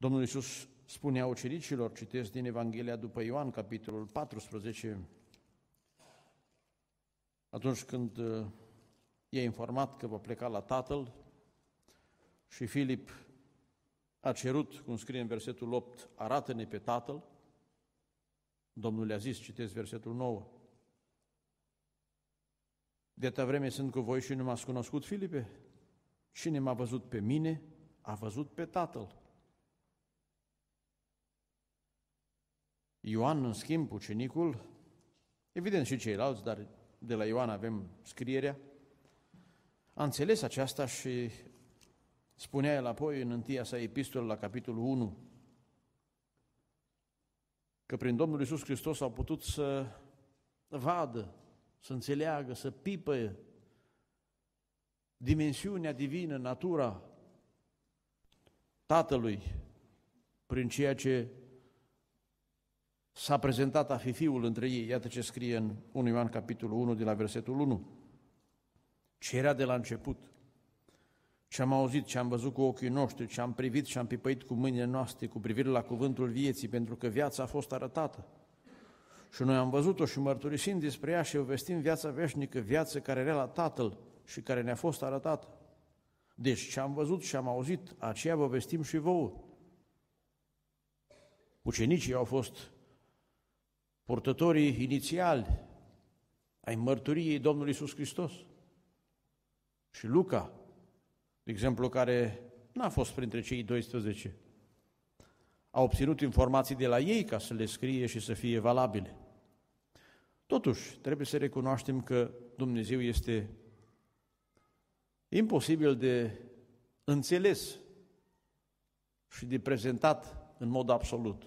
Domnul Iisus spunea ucenicilor, citesc din Evanghelia după Ioan, capitolul 14, atunci când i-a uh, informat că va pleca la Tatăl și Filip a cerut, cum scrie în versetul 8, arată-ne pe Tatăl, Domnul le-a zis, citesc versetul 9, de atâta vreme sunt cu voi și nu m-ați cunoscut, Filipe? Cine m-a văzut pe mine, a văzut pe Tatăl. Ioan, în schimb, ucenicul, evident și ceilalți, dar de la Ioan avem scrierea, a înțeles aceasta și spunea el apoi în întâia sa epistolă la capitolul 1 că prin Domnul Iisus Hristos au putut să vadă, să înțeleagă, să pipă dimensiunea divină, natura Tatălui, prin ceea ce s-a prezentat a fi fiul între ei. Iată ce scrie în 1 Ioan capitolul 1 de la versetul 1. Ce era de la început, ce am auzit, ce am văzut cu ochii noștri, ce am privit și am pipăit cu mâinile noastre cu privire la cuvântul vieții, pentru că viața a fost arătată. Și noi am văzut-o și mărturisim despre ea și o vestim viața veșnică, viață care era la Tatăl și care ne-a fost arătată. Deci ce am văzut și am auzit, aceea vă vestim și vouă. Ucenicii au fost purtătorii inițiali ai mărturiei Domnului Iisus Hristos. Și Luca, de exemplu, care n-a fost printre cei 12, a obținut informații de la ei ca să le scrie și să fie valabile. Totuși, trebuie să recunoaștem că Dumnezeu este imposibil de înțeles și de prezentat în mod absolut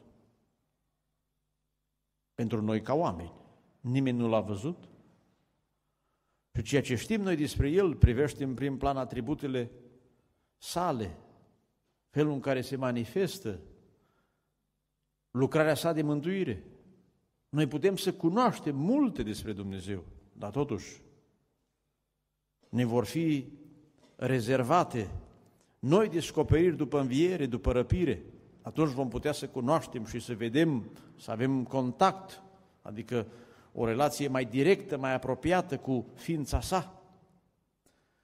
pentru noi ca oameni. Nimeni nu l-a văzut. Și ceea ce știm noi despre El privește în prim plan atributele sale, felul în care se manifestă, lucrarea sa de mântuire. Noi putem să cunoaștem multe despre Dumnezeu, dar totuși ne vor fi rezervate noi descoperiri după înviere, după răpire, atunci vom putea să cunoaștem și să vedem, să avem contact, adică o relație mai directă, mai apropiată cu ființa sa.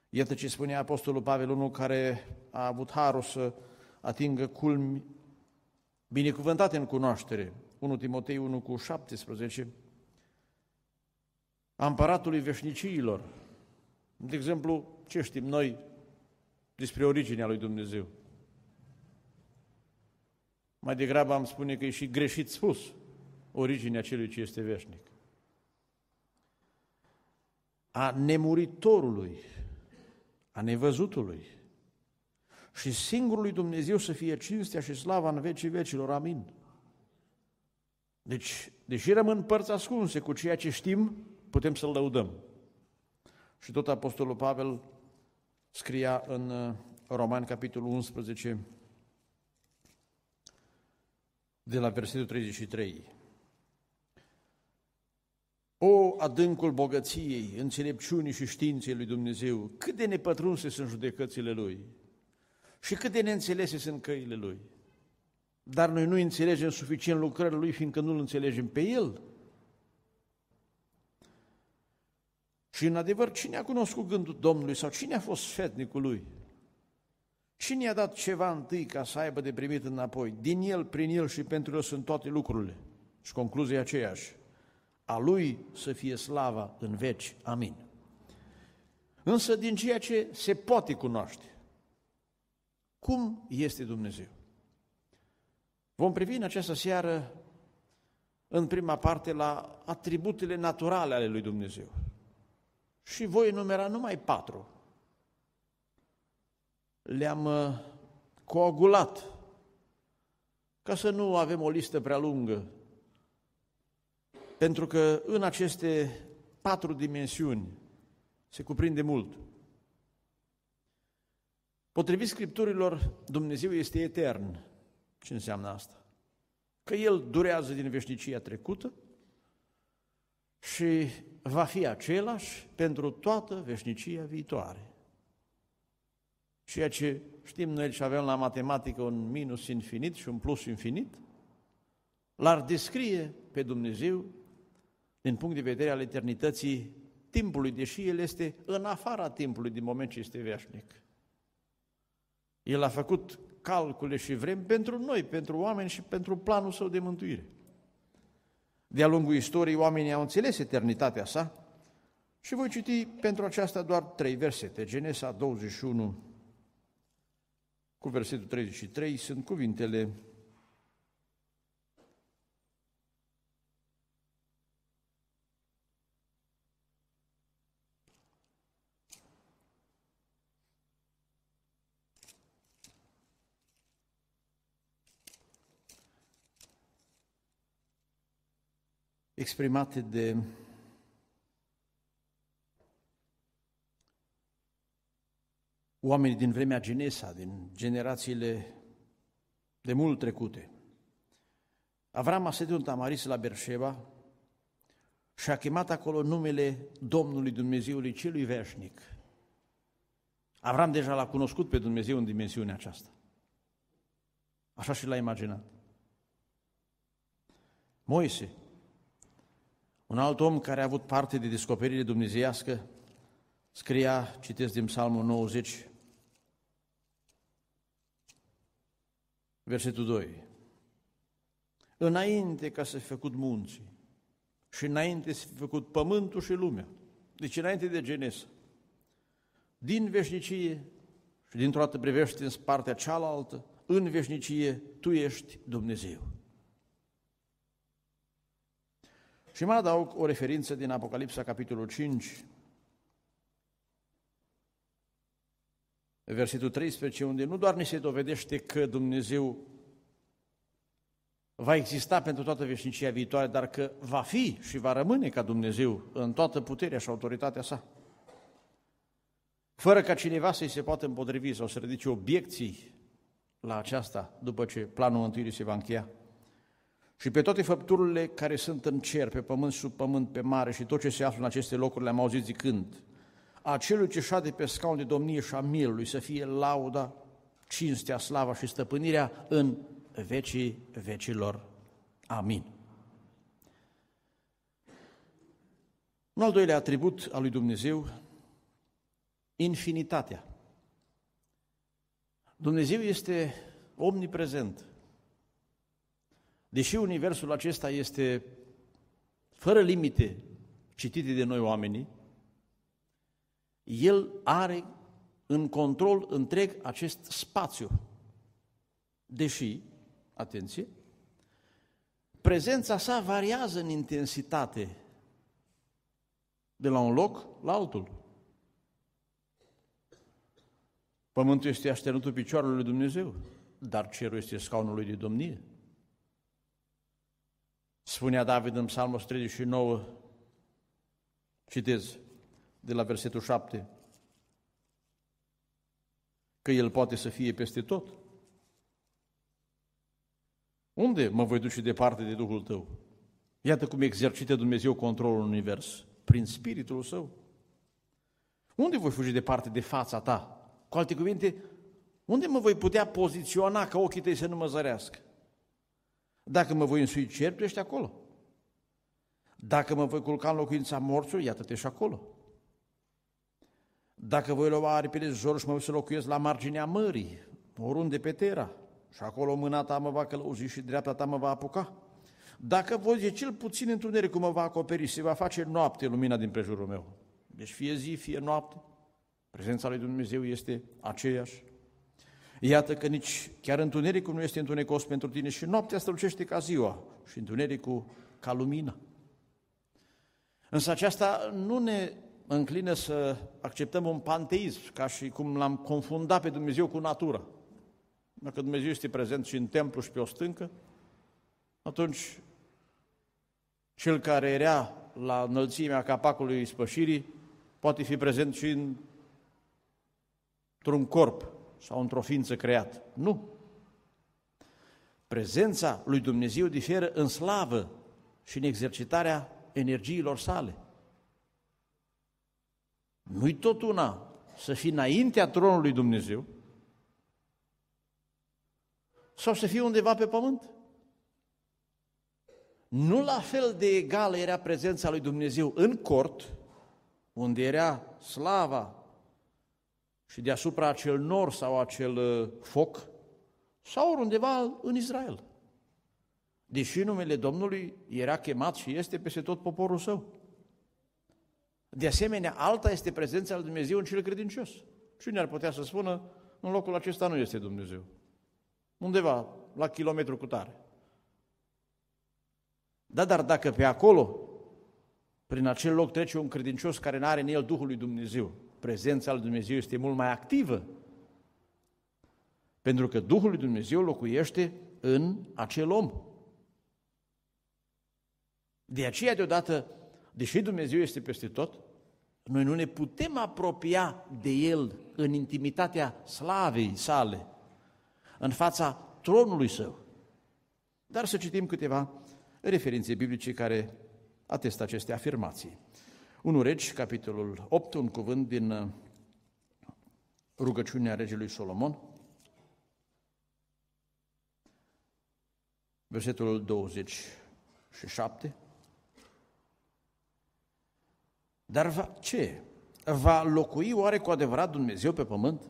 Iată ce spune Apostolul Pavel, unul care a avut harul să atingă culmi binecuvântate în cunoaștere, 1 Timotei 1 cu 17, a împăratului veșnicilor. De exemplu, ce știm noi despre originea lui Dumnezeu? Mai degrabă am spune că e și greșit spus originea celui ce este veșnic. A nemuritorului, a nevăzutului și singurului Dumnezeu să fie cinstea și slava în vecii vecilor. Amin. Deci, deși rămân părți ascunse cu ceea ce știm, putem să-L lăudăm. Și tot Apostolul Pavel scria în uh, Roman, capitolul 11, de la versetul 33. O, adâncul bogăției, înțelepciunii și științei lui Dumnezeu, cât de nepătrunse sunt judecățile Lui și cât de neînțelese sunt căile Lui. Dar noi nu înțelegem suficient lucrările Lui, fiindcă nu-L înțelegem pe El. Și în adevăr, cine a cunoscut gândul Domnului sau cine a fost sfetnicul Lui? Cine i-a dat ceva întâi ca să aibă de primit înapoi? Din el, prin el și pentru el sunt toate lucrurile. Și concluzia e aceeași. A lui să fie slava în veci. Amin. Însă din ceea ce se poate cunoaște, cum este Dumnezeu? Vom privi în această seară, în prima parte, la atributele naturale ale lui Dumnezeu. Și voi numera numai patru, le-am uh, coagulat, ca să nu avem o listă prea lungă, pentru că în aceste patru dimensiuni se cuprinde mult. Potrivit Scripturilor, Dumnezeu este etern. Ce înseamnă asta? Că El durează din veșnicia trecută și va fi același pentru toată veșnicia viitoare ceea ce știm noi și avem la matematică un minus infinit și un plus infinit, l-ar descrie pe Dumnezeu din punct de vedere al eternității timpului, deși El este în afara timpului din moment ce este veșnic. El a făcut calcule și vrem pentru noi, pentru oameni și pentru planul său de mântuire. De-a lungul istoriei, oamenii au înțeles eternitatea sa și voi citi pentru aceasta doar trei versete, Genesa 21, cu versetul 33 sunt cuvintele exprimate de oamenii din vremea Genesa, din generațiile de mult trecute. Avram a sedut Tamaris la Berșeva și a chemat acolo numele Domnului Dumnezeului Celui Veșnic. Avram deja l-a cunoscut pe Dumnezeu în dimensiunea aceasta. Așa și l-a imaginat. Moise, un alt om care a avut parte de descoperire dumnezeiască, scria, citesc din Psalmul 90, Versetul 2. Înainte ca să fi făcut munții și înainte să fi făcut pământul și lumea, deci înainte de Genesa, din veșnicie și dintr-o dată privești în partea cealaltă, în veșnicie tu ești Dumnezeu. Și mai adaug o referință din Apocalipsa, capitolul 5, versetul 13, unde nu doar ni se dovedește că Dumnezeu va exista pentru toată veșnicia viitoare, dar că va fi și va rămâne ca Dumnezeu în toată puterea și autoritatea sa. Fără ca cineva să-i se poată împotrivi sau să ridice obiecții la aceasta după ce planul întâirii se va încheia. Și pe toate făpturile care sunt în cer, pe pământ, sub pământ, pe mare și tot ce se află în aceste locuri le-am auzit zicând, a celui ce șade pe scaun de domnie și a mielului, să fie lauda, cinstea, slava și stăpânirea în vecii vecilor. Amin. Un al doilea atribut al lui Dumnezeu, infinitatea. Dumnezeu este omniprezent. Deși universul acesta este fără limite citite de noi oamenii, el are în control întreg acest spațiu. Deși, atenție, prezența sa variază în intensitate de la un loc la altul. Pământul este așternutul picioarelor lui Dumnezeu, dar cerul este scaunul lui de domnie. Spunea David în Psalmul 39, citez, de la versetul 7, că El poate să fie peste tot. Unde mă voi duce departe de Duhul tău? Iată cum exercită Dumnezeu controlul în univers, prin Spiritul Său. Unde voi fugi departe de fața ta? Cu alte cuvinte, unde mă voi putea poziționa ca ochii tăi să nu mă zărească? Dacă mă voi însui cer, tu ești acolo. Dacă mă voi culca în locuința morților, iată-te și acolo. Dacă voi lua aripile de zor și mă voi să locuiesc la marginea mării, oriunde pe Tera, și acolo mâna ta mă va călăuzi și dreapta ta mă va apuca. Dacă voi zice cel puțin cum mă va acoperi, se va face noapte lumina din prejurul meu. Deci fie zi, fie noapte, prezența lui Dumnezeu este aceeași. Iată că nici chiar întunericul nu este întunecos pentru tine și noaptea strălucește ca ziua și întunericul ca lumina. Însă aceasta nu ne mă să acceptăm un panteism, ca și cum l-am confundat pe Dumnezeu cu natura. Dacă Dumnezeu este prezent și în templu și pe o stâncă, atunci cel care era la înălțimea capacului ispășirii poate fi prezent și în, într-un corp sau într-o ființă creat. Nu. Prezența lui Dumnezeu diferă în slavă și în exercitarea energiilor sale – nu-i tot una să fii înaintea tronului Dumnezeu sau să fii undeva pe pământ. Nu la fel de egală era prezența lui Dumnezeu în cort, unde era slava și deasupra acel nor sau acel uh, foc, sau undeva în Israel. Deși numele Domnului era chemat și este peste tot poporul său. De asemenea, alta este prezența lui Dumnezeu în cel credincios. Cine ar putea să spună, în locul acesta nu este Dumnezeu. Undeva, la kilometru cu tare. Da, dar dacă pe acolo, prin acel loc trece un credincios care nu are în el Duhul lui Dumnezeu, prezența lui Dumnezeu este mult mai activă. Pentru că Duhul lui Dumnezeu locuiește în acel om. De aceea, deodată, deși Dumnezeu este peste tot, noi nu ne putem apropia de El în intimitatea slavei sale, în fața tronului său. Dar să citim câteva referințe biblice care atestă aceste afirmații. 1 Regi, capitolul 8, un cuvânt din uh, rugăciunea regelui Solomon, versetul 27, dar va, ce? Va locui oare cu adevărat Dumnezeu pe pământ?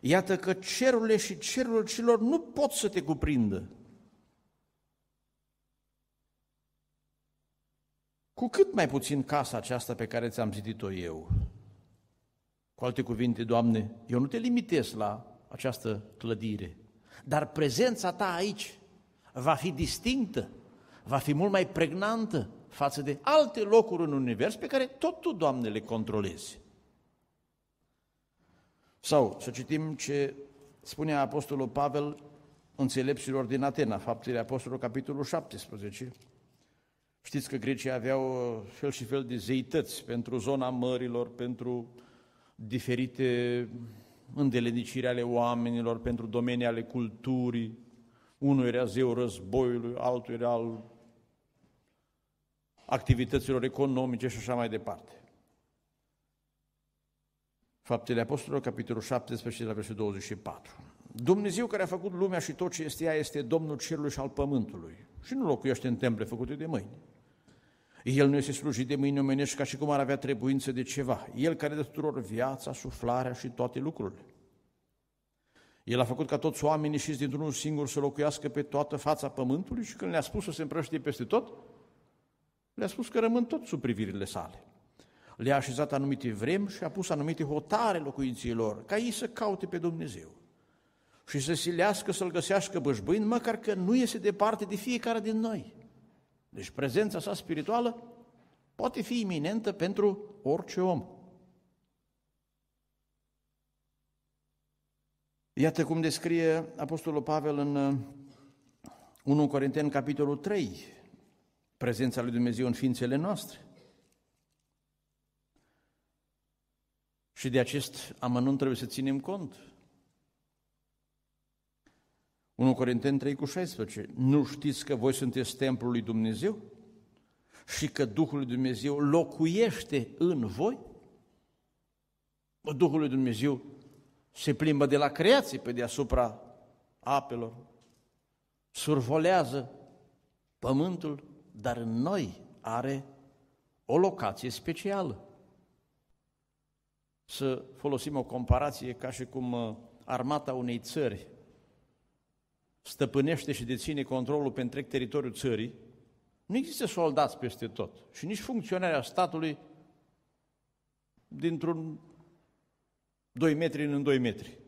Iată că cerurile și cerul celor nu pot să te cuprindă. Cu cât mai puțin casa aceasta pe care ți-am zidit o eu. Cu alte cuvinte, Doamne, eu nu te limitez la această clădire, dar prezența ta aici va fi distinctă, va fi mult mai pregnantă, față de alte locuri în univers pe care tot tu, Doamne, le controlezi. Sau să citim ce spune Apostolul Pavel înțelepților din Atena, faptele Apostolului, capitolul 17. Știți că grecii aveau uh, fel și fel de zeități pentru zona mărilor, pentru diferite îndelenicire ale oamenilor, pentru domenii ale culturii. Unul era zeul războiului, altul era al activităților economice și așa mai departe. Faptele Apostolilor, capitolul 17, la versetul 24. Dumnezeu care a făcut lumea și tot ce este ea este Domnul cerului și al pământului și nu locuiește în temple făcute de mâini. El nu este slujit de mâini omenești ca și cum ar avea trebuință de ceva. El care dă tuturor viața, suflarea și toate lucrurile. El a făcut ca toți oamenii și dintr-unul singur să locuiască pe toată fața pământului și când le-a spus să se împrăște peste tot, le-a spus că rămân tot sub privirile sale. Le-a așezat anumite vrem și a pus anumite hotare locuinților, ca ei să caute pe Dumnezeu și să silească să-L găsească bășbâind, măcar că nu iese departe de fiecare din noi. Deci prezența sa spirituală poate fi iminentă pentru orice om. Iată cum descrie Apostolul Pavel în 1 uh, Corinteni, capitolul 3, prezența lui Dumnezeu în ființele noastre. Și de acest amănunt trebuie să ținem cont. 1 Corinteni 3 cu 16. Nu știți că voi sunteți templul lui Dumnezeu și că Duhul lui Dumnezeu locuiește în voi? Duhul lui Dumnezeu se plimbă de la creație pe deasupra apelor, survolează pământul, dar în noi are o locație specială. Să folosim o comparație ca și cum uh, armata unei țări stăpânește și deține controlul pe întreg teritoriul țării, nu există soldați peste tot și nici funcționarea statului dintr-un 2 metri în 2 metri.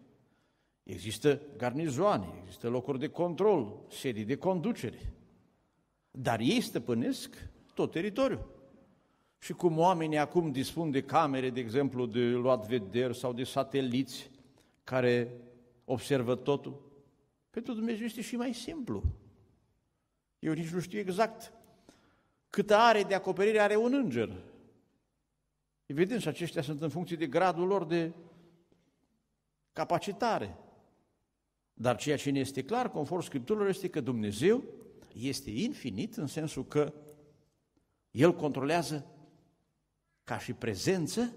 Există garnizoane, există locuri de control, sedii de conducere. Dar ei stăpânesc tot teritoriul. Și cum oamenii acum dispun de camere, de exemplu, de luat vederi sau de sateliți care observă totul, pentru Dumnezeu este și mai simplu. Eu nici nu știu exact câtă are de acoperire are un înger. Evident, și aceștia sunt în funcție de gradul lor de capacitare. Dar ceea ce ne este clar, conform Scripturilor, este că Dumnezeu este infinit în sensul că el controlează ca și prezență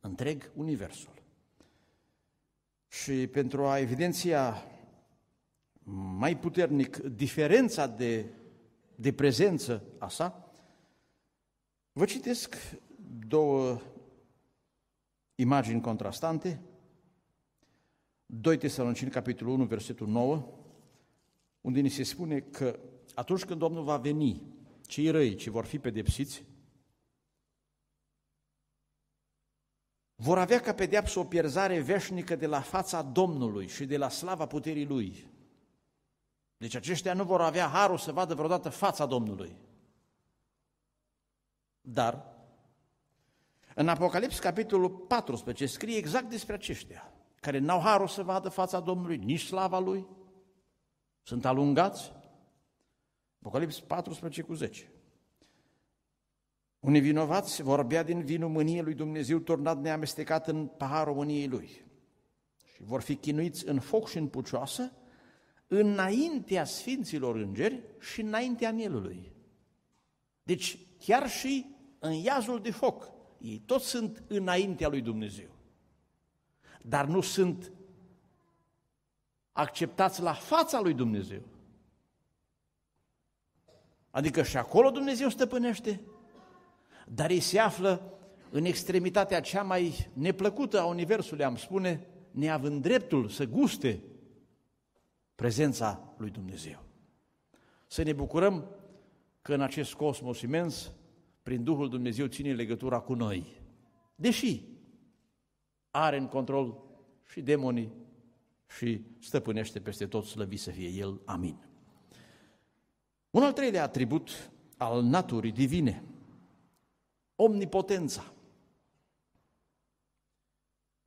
întreg universul. Și pentru a evidenția mai puternic diferența de, de prezență a sa, vă citesc două imagini contrastante. 2 Tesalonicini, capitolul 1, versetul 9, unde ni se spune că atunci când Domnul va veni, cei răi ce vor fi pedepsiți, vor avea ca pedeapsă o pierzare veșnică de la fața Domnului și de la slava puterii Lui. Deci aceștia nu vor avea harul să vadă vreodată fața Domnului. Dar, în Apocalips, capitolul 14, scrie exact despre aceștia, care n-au harul să vadă fața Domnului, nici slava Lui, sunt alungați, Apocalips 14 cu 10. Unii vinovați vor bea din vinul mâniei lui Dumnezeu turnat neamestecat în paharul mâniei lui și vor fi chinuiți în foc și în pucioasă înaintea Sfinților Îngeri și înaintea Mielului. Deci chiar și în iazul de foc, ei toți sunt înaintea lui Dumnezeu, dar nu sunt acceptați la fața lui Dumnezeu. Adică și acolo Dumnezeu stăpânește, dar ei se află în extremitatea cea mai neplăcută a Universului, am spune, neavând dreptul să guste prezența lui Dumnezeu. Să ne bucurăm că în acest cosmos imens, prin Duhul Dumnezeu ține legătura cu noi, deși are în control și demonii și stăpânește peste tot, slăvit să fie El. Amin. Un al treilea atribut al naturii divine, omnipotența.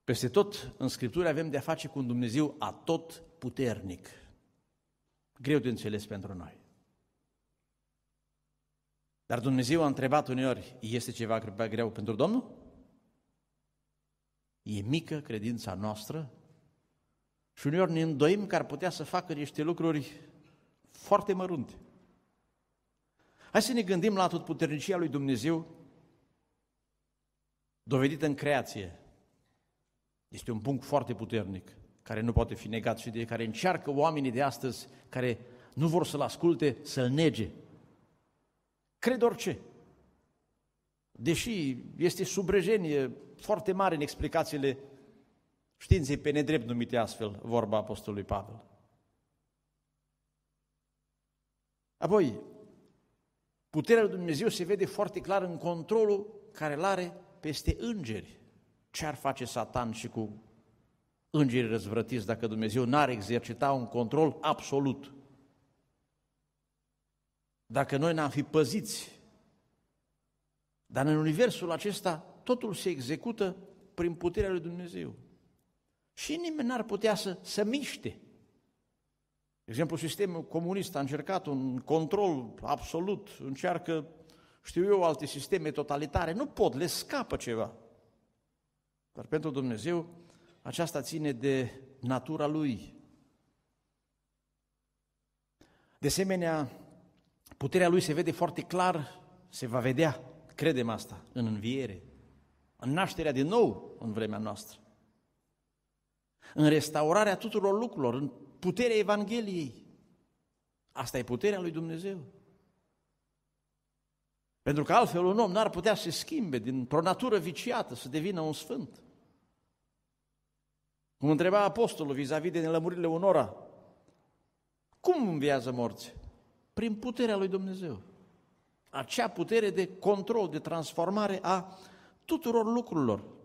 Peste tot în Scriptură avem de-a face cu un Dumnezeu atot puternic. Greu de înțeles pentru noi. Dar Dumnezeu a întrebat uneori, este ceva greu pentru Domnul? E mică credința noastră și uneori ne îndoim că ar putea să facă niște lucruri foarte mărunte. Hai să ne gândim la tot puternicia lui Dumnezeu dovedită în creație. Este un punct foarte puternic, care nu poate fi negat și de care încearcă oamenii de astăzi, care nu vor să-L asculte, să-L nege. Cred orice. Deși este subrejenie foarte mare în explicațiile științei pe nedrept numite astfel, vorba Apostolului Pavel. Apoi, Puterea lui Dumnezeu se vede foarte clar în controlul care îl are peste îngeri. Ce ar face Satan și cu îngerii răzvrătiți dacă Dumnezeu n-ar exercita un control absolut? Dacă noi n-am fi păziți, dar în universul acesta totul se execută prin puterea lui Dumnezeu. Și nimeni n-ar putea să, să miște de exemplu, sistemul comunist a încercat un control absolut, încearcă, știu eu, alte sisteme totalitare, nu pot, le scapă ceva. Dar pentru Dumnezeu aceasta ține de natura Lui. De asemenea, puterea Lui se vede foarte clar, se va vedea, credem asta, în înviere, în nașterea din nou în vremea noastră, în restaurarea tuturor lucrurilor, în puterea Evangheliei. Asta e puterea lui Dumnezeu. Pentru că altfel un om n-ar putea să se schimbe dintr-o natură viciată, să devină un sfânt. Cum întreba apostolul vis-a-vis de nelămurile unora, cum înviază morți? Prin puterea lui Dumnezeu. Acea putere de control, de transformare a tuturor lucrurilor.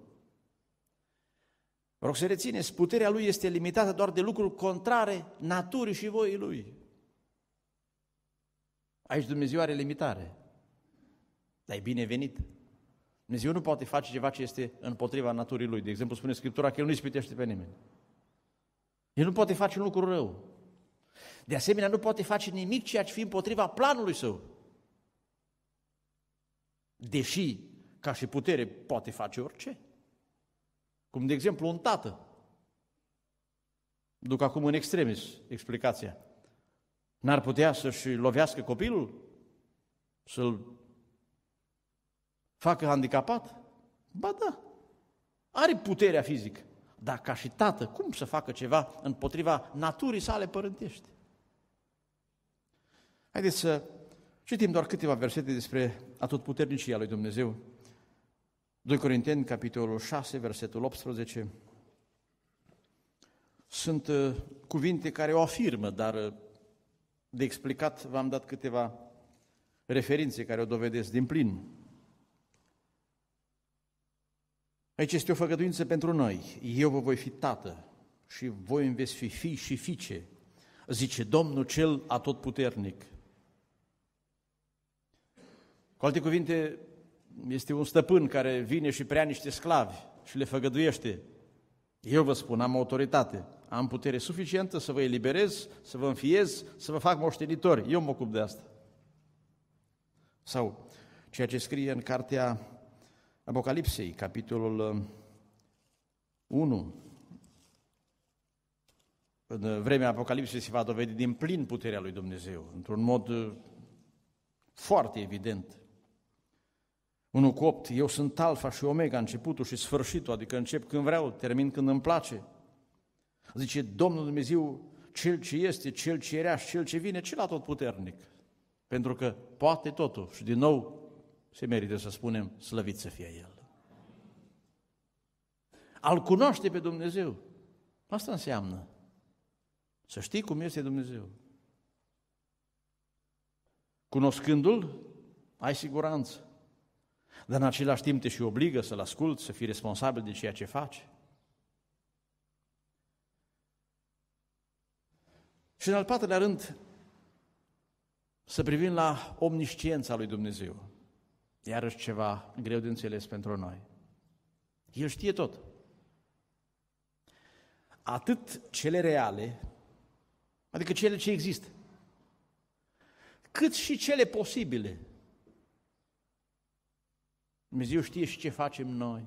Mă rog să rețineți, puterea lui este limitată doar de lucruri contrare naturii și voii lui. Aici Dumnezeu are limitare. Dar e binevenit. Dumnezeu nu poate face ceva ce este împotriva naturii lui. De exemplu, spune Scriptura că El nu ispitește pe nimeni. El nu poate face un lucru rău. De asemenea, nu poate face nimic ceea ce fi împotriva planului său. Deși, ca și putere, poate face orice. Cum, de exemplu, un tată. Duc acum în extremis explicația. N-ar putea să-și lovească copilul? Să-l facă handicapat? Ba da, are puterea fizică. Dar ca și tată, cum să facă ceva împotriva naturii sale părântești? Haideți să citim doar câteva versete despre atotputernicia lui Dumnezeu 2 Corinteni, capitolul 6, versetul 18, sunt uh, cuvinte care o afirmă, dar uh, de explicat v-am dat câteva referințe care o dovedesc din plin. Aici este o făgăduință pentru noi. Eu vă voi fi tată și voi îmi veți fi fii și fiice, zice Domnul cel atotputernic. Cu alte cuvinte, este un stăpân care vine și prea niște sclavi și le făgăduiește. Eu vă spun, am autoritate, am putere suficientă să vă eliberez, să vă înfiez, să vă fac moștenitori. Eu mă ocup de asta. Sau ceea ce scrie în cartea Apocalipsei, capitolul 1. Uh, în uh, vremea Apocalipsei se va dovedi din plin puterea lui Dumnezeu, într-un mod uh, foarte evident. 1 cu 8, eu sunt alfa și omega, începutul și sfârșitul, adică încep când vreau, termin când îmi place. Zice, Domnul Dumnezeu, cel ce este, cel ce era și cel ce vine, cel tot puternic, Pentru că poate totul și din nou se merită să spunem, slăvit să fie El. Al cunoaște pe Dumnezeu, asta înseamnă să știi cum este Dumnezeu. Cunoscându-L, ai siguranță dar în același timp te și obligă să-L asculți, să fii responsabil de ceea ce faci. Și în al patrulea rând, să privim la omnisciența lui Dumnezeu. Iarăși ceva greu de înțeles pentru noi. El știe tot. Atât cele reale, adică cele ce există, cât și cele posibile – Dumnezeu știe și ce facem noi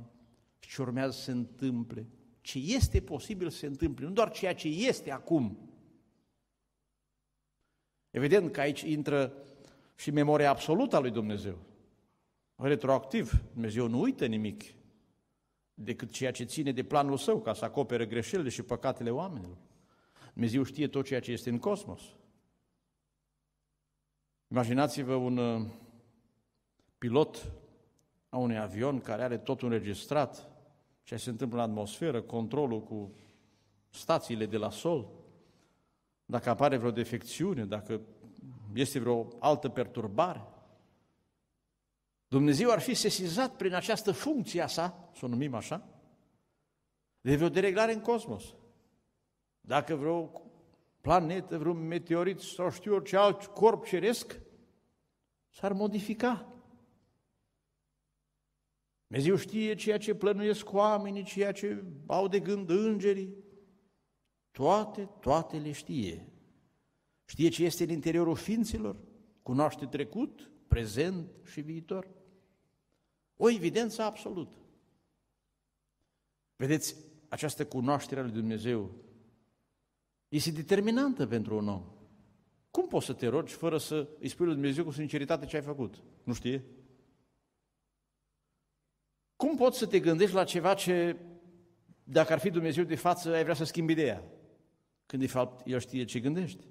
și ce urmează să se întâmple. Ce este posibil să se întâmple, nu doar ceea ce este acum. Evident că aici intră și memoria absolută a lui Dumnezeu. Retroactiv, Dumnezeu nu uită nimic decât ceea ce ține de planul său ca să acopere greșelile și păcatele oamenilor. Dumnezeu știe tot ceea ce este în cosmos. Imaginați-vă un uh, pilot a unui avion care are totul înregistrat, ce se întâmplă în atmosferă, controlul cu stațiile de la sol, dacă apare vreo defecțiune, dacă este vreo altă perturbare. Dumnezeu ar fi sesizat prin această funcție a sa, să o numim așa, de vreo dereglare în cosmos. Dacă vreo planetă, vreun meteorit sau știu orice alt corp ceresc, s-ar modifica. Dumnezeu știe ceea ce plănuiesc oamenii, ceea ce au de gând îngerii. Toate, toate le știe. Știe ce este în interiorul ființelor, cunoaște trecut, prezent și viitor. O evidență absolută. Vedeți, această cunoaștere a lui Dumnezeu este determinantă pentru un om. Cum poți să te rogi fără să îi spui lui Dumnezeu cu sinceritate ce ai făcut? Nu știe? poți să te gândești la ceva ce, dacă ar fi Dumnezeu de față, ai vrea să schimbi ideea? Când de fapt El știe ce gândești.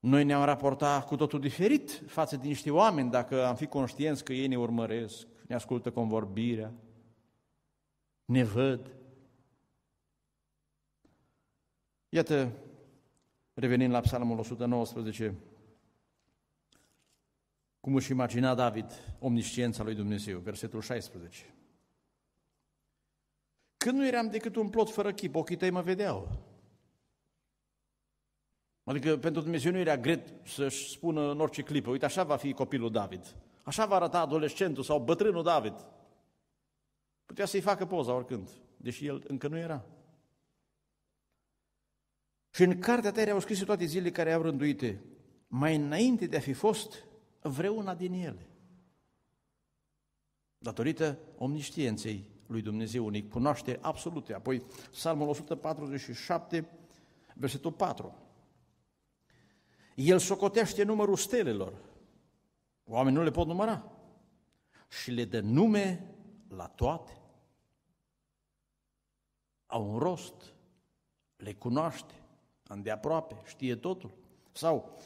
Noi ne-am raportat cu totul diferit față de niște oameni, dacă am fi conștienți că ei ne urmăresc, ne ascultă convorbirea, ne văd. Iată, revenind la Psalmul 119, cum își imagina David omnisciența lui Dumnezeu? Versetul 16. Când nu eram decât un plot fără chip, ochii tăi mă vedeau. Adică pentru Dumnezeu nu era greu să-și spună în orice clipă, uite așa va fi copilul David, așa va arăta adolescentul sau bătrânul David. Putea să-i facă poza oricând, deși el încă nu era. Și în cartea ta erau scrise toate zilele care au rânduite, mai înainte de a fi fost vreuna din ele. Datorită omniștienței lui Dumnezeu unic, cunoaște absolute. Apoi, Psalmul 147, versetul 4. El socotește numărul stelelor. Oamenii nu le pot număra. Și le dă nume la toate. Au un rost, le cunoaște îndeaproape, știe totul. Sau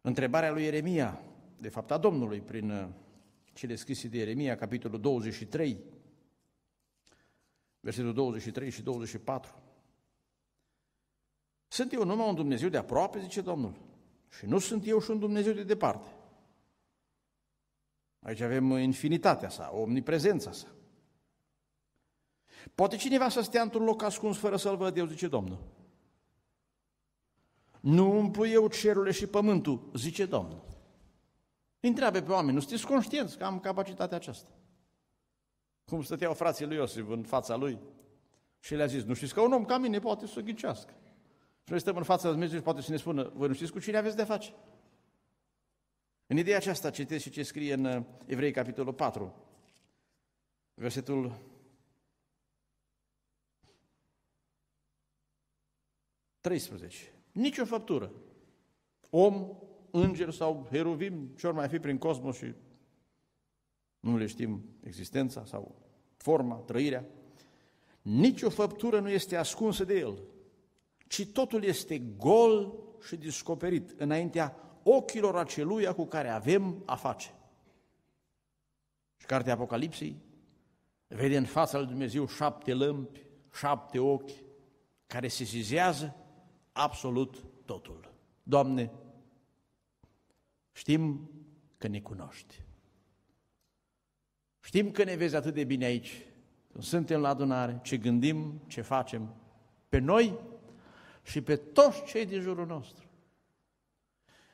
întrebarea lui Ieremia, de fapt a Domnului, prin uh, cele scrise de Ieremia, capitolul 23, versetul 23 și 24. Sunt eu numai un Dumnezeu de aproape, zice Domnul, și nu sunt eu și un Dumnezeu de departe. Aici avem infinitatea sa, omniprezența sa. Poate cineva să stea într-un loc ascuns fără să-l văd eu, zice Domnul. Nu umplu eu cerurile și pământul, zice Domnul. Îi întreabă pe oameni, nu sunteți conștienți că am capacitatea aceasta? Cum stăteau frații lui Iosif în fața lui și le-a zis, nu știți că un om ca mine poate să ghicească. Și noi stăm în fața Dumnezeu și poate să ne spună, voi nu știți cu cine aveți de face. În ideea aceasta citesc și ce scrie în uh, Evrei capitolul 4, versetul 13. Nici o făptură, om îngeri sau heruvim, ce ori mai fi prin cosmos și nu le știm existența sau forma, trăirea. Nici o făptură nu este ascunsă de el, ci totul este gol și descoperit înaintea ochilor aceluia cu care avem a face. Și cartea Apocalipsei vede în fața lui Dumnezeu șapte lămpi, șapte ochi, care se zizează absolut totul. Doamne, Știm că ne cunoști. Știm că ne vezi atât de bine aici, când suntem la adunare, ce gândim, ce facem, pe noi și pe toți cei din jurul nostru.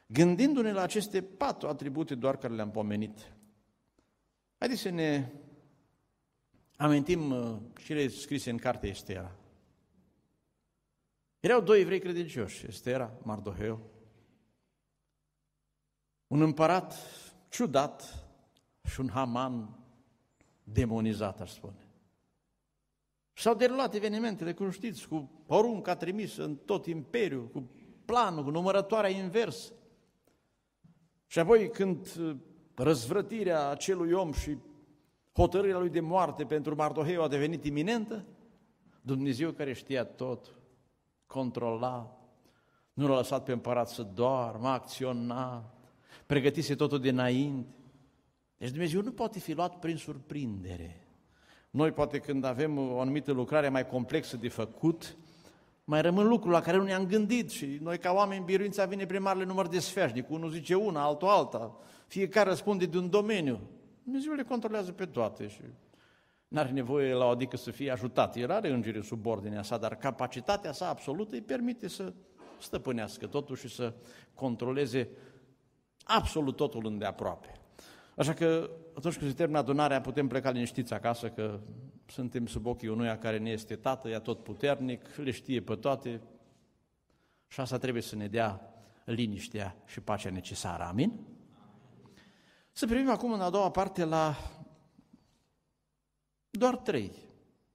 Gândindu-ne la aceste patru atribute doar care le-am pomenit, haideți să ne amintim uh, le scrise în carte Estera. Erau doi evrei credincioși, Estera, Mardoheu, un împărat ciudat și un Haman demonizat, aș spune. S-au derulat evenimentele, cum știți, cu porunca trimisă în tot imperiul, cu planul, cu numărătoarea invers. Și apoi când uh, răzvrătirea acelui om și hotărârea lui de moarte pentru Mardoheu a devenit iminentă, Dumnezeu care știa tot, controla, nu l-a lăsat pe împărat să doarmă, acționat pregătise totul dinainte. Deci Dumnezeu nu poate fi luat prin surprindere. Noi poate când avem o anumită lucrare mai complexă de făcut, mai rămân lucruri la care nu ne-am gândit și noi ca oameni biruința vine prin marele număr de sfeașnic, unul zice una, altul alta, fiecare răspunde de un domeniu. Dumnezeu le controlează pe toate și n are nevoie la o adică să fie ajutat. El are îngerii sub ordinea sa, dar capacitatea sa absolută îi permite să stăpânească totul și să controleze absolut totul îndeaproape. Așa că atunci când se termină adunarea putem pleca liniștiți acasă că suntem sub ochii unuia care ne este tată, ea tot puternic, le știe pe toate și asta trebuie să ne dea liniștea și pacea necesară. Amin? Să privim acum în a doua parte la doar trei,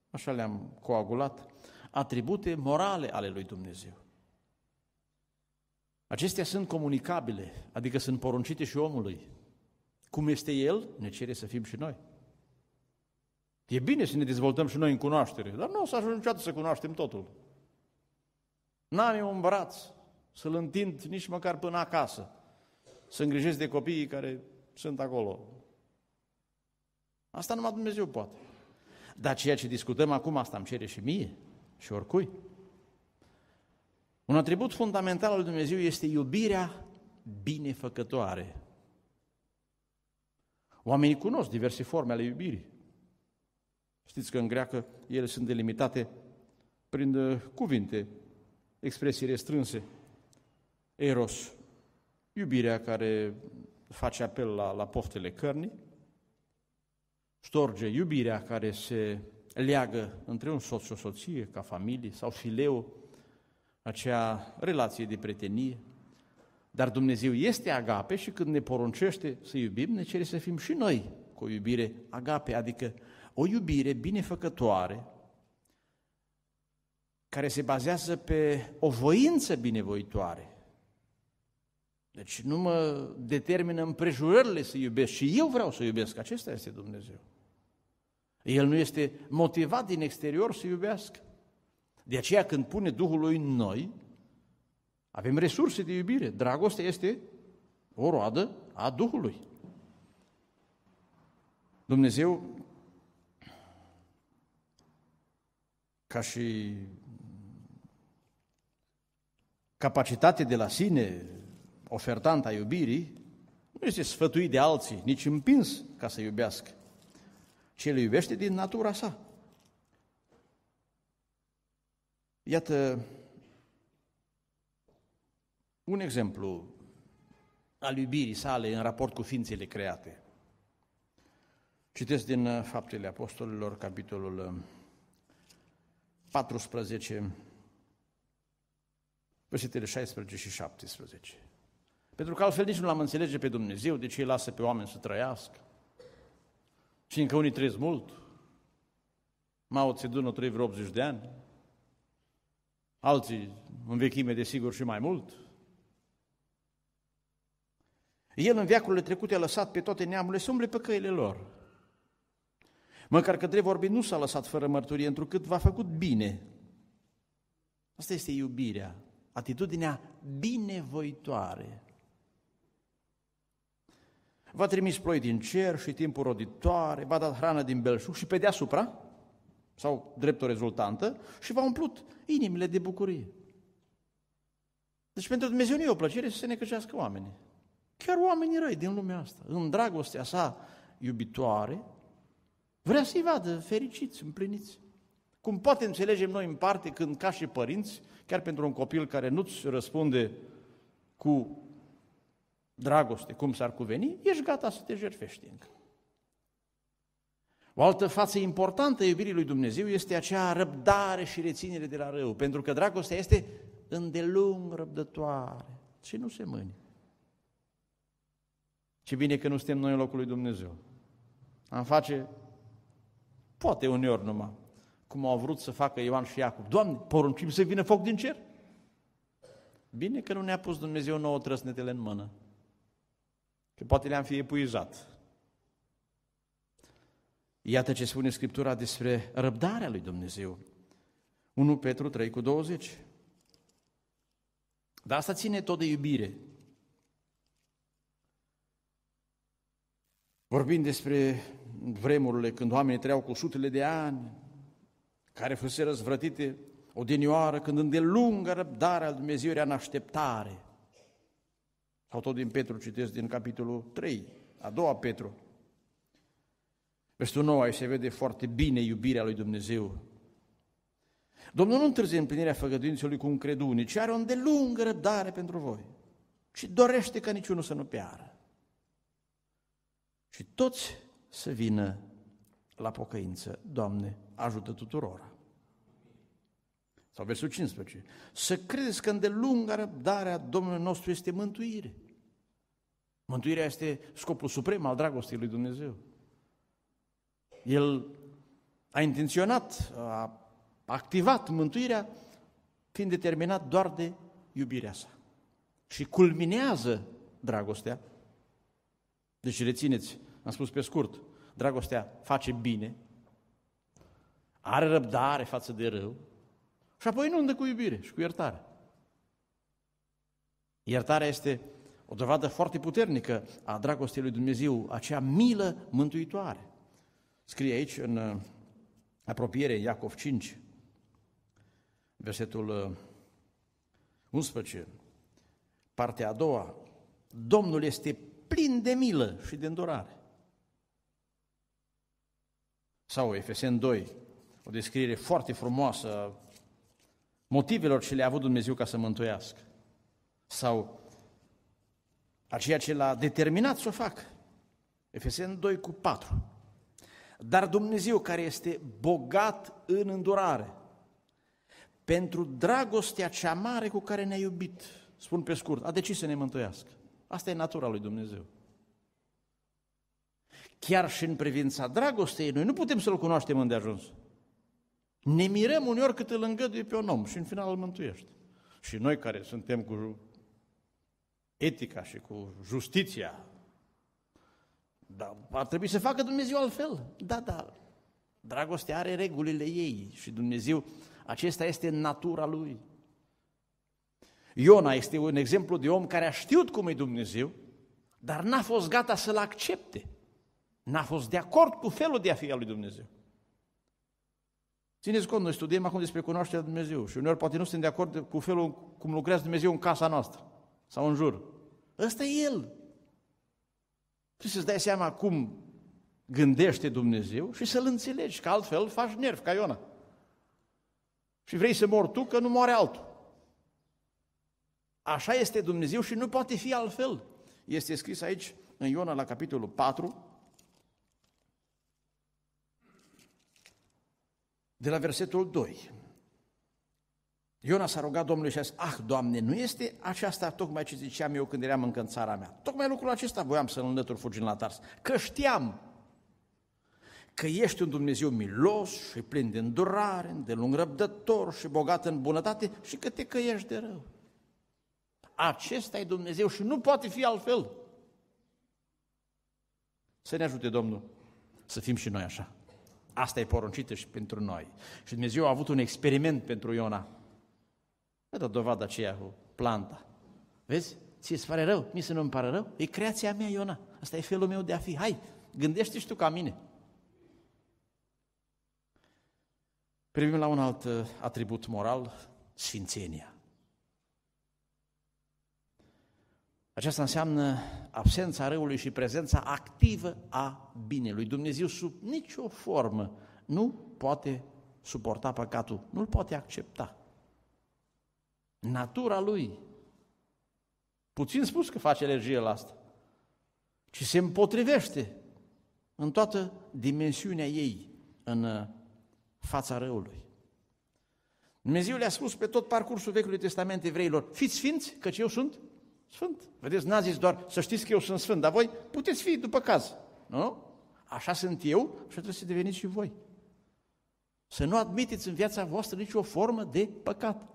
așa le-am coagulat, atribute morale ale lui Dumnezeu. Acestea sunt comunicabile, adică sunt poruncite și omului. Cum este el, ne cere să fim și noi. E bine să ne dezvoltăm și noi în cunoaștere, dar nu o să ajungem niciodată să cunoaștem totul. N-am eu un braț să-l întind nici măcar până acasă, să îngrijesc de copiii care sunt acolo. Asta numai Dumnezeu poate. Dar ceea ce discutăm acum, asta îmi cere și mie și oricui. Un atribut fundamental al Dumnezeu este iubirea binefăcătoare. Oamenii cunosc diverse forme ale iubirii. Știți că în greacă ele sunt delimitate prin uh, cuvinte, expresii restrânse. Eros, iubirea care face apel la, la poftele cărnii. Storge, iubirea care se leagă între un soț și o soție, ca familie, sau fileu, acea relație de prietenie, dar Dumnezeu este agape și când ne poruncește să iubim, ne cere să fim și noi cu o iubire agape, adică o iubire binefăcătoare, care se bazează pe o voință binevoitoare. Deci nu mă determină împrejurările să iubesc și eu vreau să iubesc, acesta este Dumnezeu. El nu este motivat din exterior să iubească. De aceea când pune Duhul lui în noi, avem resurse de iubire. Dragostea este o roadă a Duhului. Dumnezeu, ca și capacitate de la sine, ofertant a iubirii, nu este sfătuit de alții, nici împins ca să iubească, ci el iubește din natura sa. Iată un exemplu al iubirii sale în raport cu ființele create. Citesc din uh, Faptele Apostolilor, capitolul 14, uh, versetele 16 și 17. Pentru că altfel nici nu l-am înțelege pe Dumnezeu, de ce îi lasă pe oameni să trăiască. Și încă unii trăiesc mult. Mao Tse-Dun o trăit vreo 80 de ani alții în vechime, desigur, și mai mult. El în veacurile trecute a lăsat pe toate neamurile să umble pe căile lor. Măcar că drept vorbi nu s-a lăsat fără mărturie, întrucât v-a făcut bine. Asta este iubirea, atitudinea binevoitoare. V-a trimis ploi din cer și timpul roditoare, v-a dat hrană din belșug și pe deasupra sau drept o rezultantă și v-a umplut inimile de bucurie. Deci pentru Dumnezeu nu e o plăcere să se necăjească oamenii. Chiar oamenii răi din lumea asta, în dragostea sa iubitoare, vrea să-i vadă fericiți, împliniți. Cum poate înțelegem noi în parte când, ca și părinți, chiar pentru un copil care nu-ți răspunde cu dragoste cum s-ar cuveni, ești gata să te jerfești încă. O altă față importantă a iubirii lui Dumnezeu este acea răbdare și reținere de la rău, pentru că dragostea este îndelung răbdătoare și nu se mâni. Ce bine că nu suntem noi în locul lui Dumnezeu. Am face, poate uneori numai, cum au vrut să facă Ioan și Iacob. Doamne, poruncim să vină foc din cer? Bine că nu ne-a pus Dumnezeu nouă trăsnetele în mână. Că poate le-am fi epuizat. Iată ce spune Scriptura despre răbdarea lui Dumnezeu. 1 Petru 3 cu 20. Dar asta ține tot de iubire. Vorbim despre vremurile când oamenii trăiau cu sutele de ani, care fusese răzvrătite dinioară, când îndelungă răbdarea lui Dumnezeu era în așteptare. Sau tot din Petru citesc din capitolul 3, a doua Petru. Versetul 9 aici se vede foarte bine iubirea lui Dumnezeu. Domnul nu întârzie împlinirea făgăduinței lui cu încredune, ci are o îndelungă răbdare pentru voi și dorește ca niciunul să nu piară. Și toți să vină la pocăință. Doamne, ajută tuturor. Sau versul 15. Să credeți că îndelungă răbdarea Domnului nostru este mântuire. Mântuirea este scopul suprem al dragostei lui Dumnezeu. El a intenționat, a activat mântuirea fiind determinat doar de iubirea sa. Și culminează dragostea. Deci rețineți, am spus pe scurt, dragostea face bine, are răbdare față de rău și apoi inundă cu iubire și cu iertare. Iertarea este o dovadă foarte puternică a dragostei lui Dumnezeu, acea milă mântuitoare. Scrie aici, în uh, apropiere, Iacov 5, versetul 11, uh, partea a doua, Domnul este plin de milă și de îndurare. Sau Efesen 2, o descriere foarte frumoasă a motivelor ce le-a avut Dumnezeu ca să mântuiască. Sau a ceea ce l-a determinat să o facă. Efesen 2 cu 4. Dar Dumnezeu care este bogat în îndurare, pentru dragostea cea mare cu care ne-a iubit, spun pe scurt, a decis să ne mântuiască. Asta e natura lui Dumnezeu. Chiar și în privința dragostei, noi nu putem să-L cunoaștem ajuns. Ne mirăm uneori cât îl îngăduie pe un om și în final îl mântuiește. Și noi care suntem cu etica și cu justiția dar ar trebui să facă Dumnezeu altfel. Da, da. Dragostea are regulile ei și Dumnezeu, acesta este natura lui. Iona este un exemplu de om care a știut cum e Dumnezeu, dar n-a fost gata să-l accepte. N-a fost de acord cu felul de a fi al lui Dumnezeu. Țineți cont, noi studiem acum despre cunoașterea de Dumnezeu și uneori poate nu suntem de acord cu felul cum lucrează Dumnezeu în casa noastră sau în jur. Ăsta e El. Trebuie să-ți dai seama cum gândește Dumnezeu și să-L înțelegi, că altfel faci nervi ca Iona. Și vrei să mor tu, că nu moare altul. Așa este Dumnezeu și nu poate fi altfel. Este scris aici, în Iona, la capitolul 4, de la versetul 2. Iona s-a rugat Domnului și a zis, ah, Doamne, nu este aceasta tocmai ce ziceam eu când eram încă în țara mea. Tocmai lucrul acesta voiam să-l înlătur fugind la Tars, că știam că ești un Dumnezeu milos și plin de îndurare, lung răbdător și bogat în bunătate și că te căiești de rău. Acesta e Dumnezeu și nu poate fi altfel. Să ne ajute Domnul să fim și noi așa. Asta e poruncită și pentru noi. Și Dumnezeu a avut un experiment pentru Iona. Uite dovada aceea cu planta. Vezi? ți se pare rău? Mi se nu-mi pare rău? E creația mea, Iona. Asta e felul meu de a fi. Hai, gândește și tu ca mine. Privim la un alt uh, atribut moral, sfințenia. Aceasta înseamnă absența răului și prezența activă a binelui. Dumnezeu sub nicio formă nu poate suporta păcatul, nu-l poate accepta. Natura lui. Puțin spus că face alergie la asta, ci se împotrivește în toată dimensiunea ei, în uh, fața răului. Dumnezeu le-a spus pe tot parcursul Vechiului Testament evreilor, fiți sfinți, căci eu sunt sfânt. Vedeți, n-a zis doar să știți că eu sunt sfânt, dar voi puteți fi după caz. Nu? Așa sunt eu și trebuie să deveniți și voi. Să nu admiteți în viața voastră nicio formă de păcat.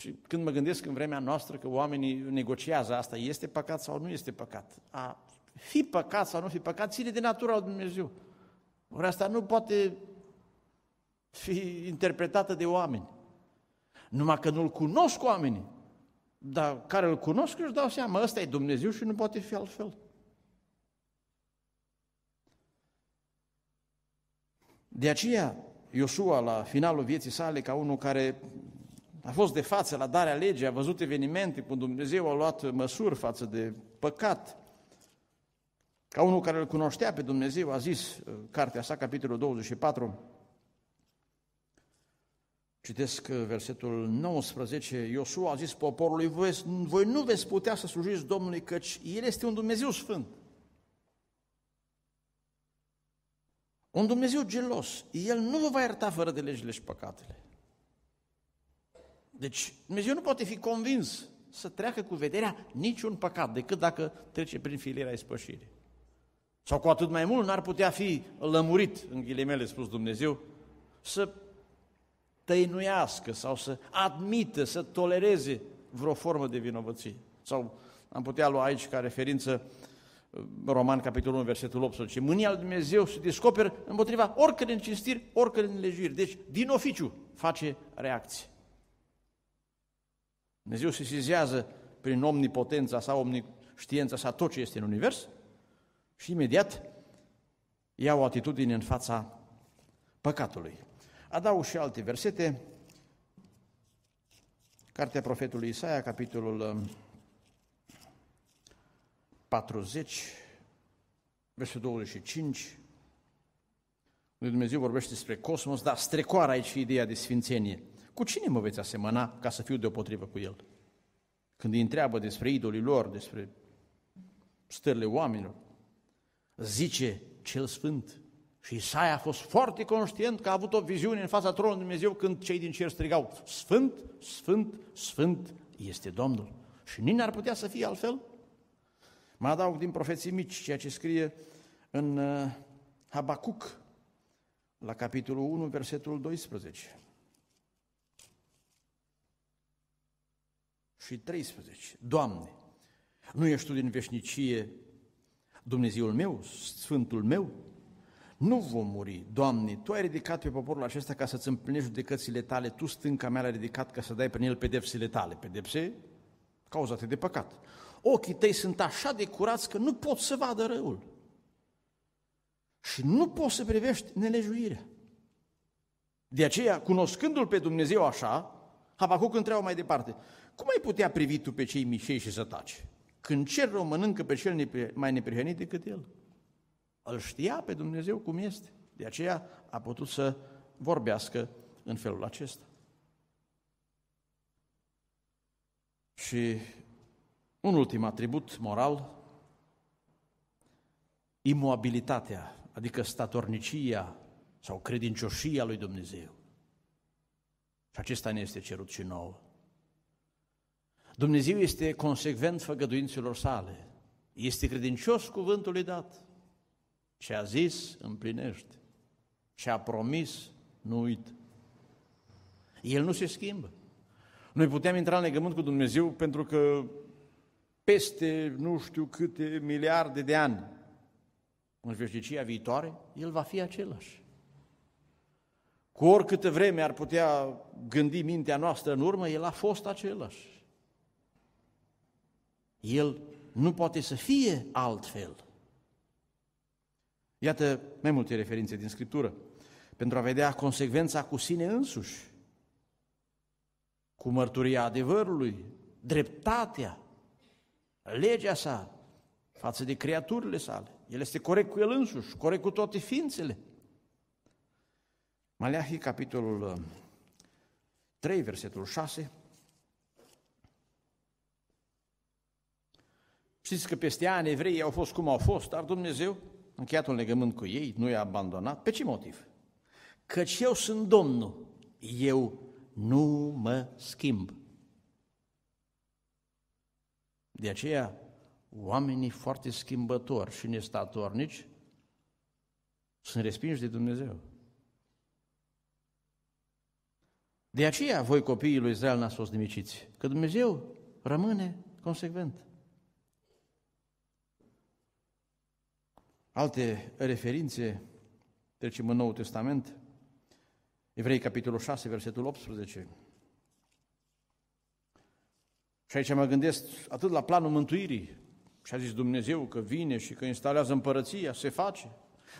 Și când mă gândesc în vremea noastră că oamenii negociază asta, este păcat sau nu este păcat, a fi păcat sau nu fi păcat, ține de natura lui Dumnezeu. Ori asta nu poate fi interpretată de oameni. Numai că nu-L cunosc oamenii, dar care îl cunosc își dau seama, ăsta e Dumnezeu și nu poate fi altfel. De aceea, Iosua, la finalul vieții sale, ca unul care a fost de față la darea legii, a văzut evenimente când Dumnezeu a luat măsuri față de păcat. Ca unul care îl cunoștea pe Dumnezeu, a zis uh, cartea sa, capitolul 24, Citesc uh, versetul 19, Iosua a zis poporului, voi, voi nu veți putea să slujiți Domnului, căci El este un Dumnezeu sfânt. Un Dumnezeu gelos, El nu vă va ierta fără de legile și păcatele. Deci Dumnezeu nu poate fi convins să treacă cu vederea niciun păcat, decât dacă trece prin filiera ispășirii. Sau cu atât mai mult n-ar putea fi lămurit, în ghilimele spus Dumnezeu, să tăinuiască sau să admită, să tolereze vreo formă de vinovăție. Sau am putea lua aici ca referință uh, Roman, capitolul 1, versetul 18. Mânia lui Dumnezeu se descoperă împotriva oricărei încinstiri, oricărei înlejiri. Deci, din oficiu face reacție. Dumnezeu se sizează prin omnipotența sa, omniștiența sa, tot ce este în univers și imediat ia o atitudine în fața păcatului. Adaug și alte versete. Cartea profetului Isaia, capitolul 40, um, versetul 25, Dumnezeu vorbește despre cosmos, dar strecoară aici ideea de sfințenie. Cu cine mă veți asemăna ca să fiu deopotrivă cu el? Când îi întreabă despre idolii lor, despre stările oamenilor, zice cel sfânt. Și Isaia a fost foarte conștient că a avut o viziune în fața tronului Dumnezeu când cei din cer strigau, Sfânt, Sfânt, Sfânt este Domnul. Și nimeni ar putea să fie altfel. Mă adaug din profeții mici ceea ce scrie în uh, Habacuc, la capitolul 1, versetul 12. și 13. Doamne, nu ești Tu din veșnicie Dumnezeul meu, Sfântul meu? Nu vom muri, Doamne, Tu ai ridicat pe poporul acesta ca să-ți împlinești judecățile tale, Tu stânca mea l-ai ridicat ca să dai prin el pedepsele tale, pedepse cauzate de păcat. Ochii tăi sunt așa de curați că nu pot să vadă răul și nu poți să privești nelejuirea. De aceea, cunoscându-L pe Dumnezeu așa, Habacuc întreabă mai departe, cum ai putea privi tu pe cei mișei și să taci? Când cer o mănâncă pe cel mai neprihănit decât el. Îl știa pe Dumnezeu cum este. De aceea a putut să vorbească în felul acesta. Și un ultim atribut moral, imobilitatea, adică statornicia sau credincioșia lui Dumnezeu. Și acesta ne este cerut și nouă. Dumnezeu este consecvent făgăduințelor sale. Este credincios cuvântului dat. Ce a zis, împlinește. Ce a promis, nu uit. El nu se schimbă. Noi putem intra în legământ cu Dumnezeu pentru că peste nu știu câte miliarde de ani, în veșnicia viitoare, El va fi același. Cu oricâtă vreme ar putea gândi mintea noastră în urmă, El a fost același. El nu poate să fie altfel. Iată mai multe referințe din Scriptură pentru a vedea consecvența cu sine însuși, cu mărturia adevărului, dreptatea, legea sa față de creaturile sale. El este corect cu el însuși, corect cu toate ființele. Maleahii, capitolul 3, uh, versetul 6, Știți că peste ani evreii au fost cum au fost, dar Dumnezeu a încheiat un legământ cu ei, nu i-a abandonat. Pe ce motiv? Căci eu sunt Domnul, eu nu mă schimb. De aceea, oamenii foarte schimbători și nestatornici sunt respinși de Dumnezeu. De aceea voi copiii lui Israel n-ați fost nimiciți, că Dumnezeu rămâne consecvent. Alte referințe, trecem în Noul Testament, Evrei, capitolul 6, versetul 18. Și aici mă gândesc atât la planul mântuirii, și a zis Dumnezeu că vine și că instalează împărăția, se face.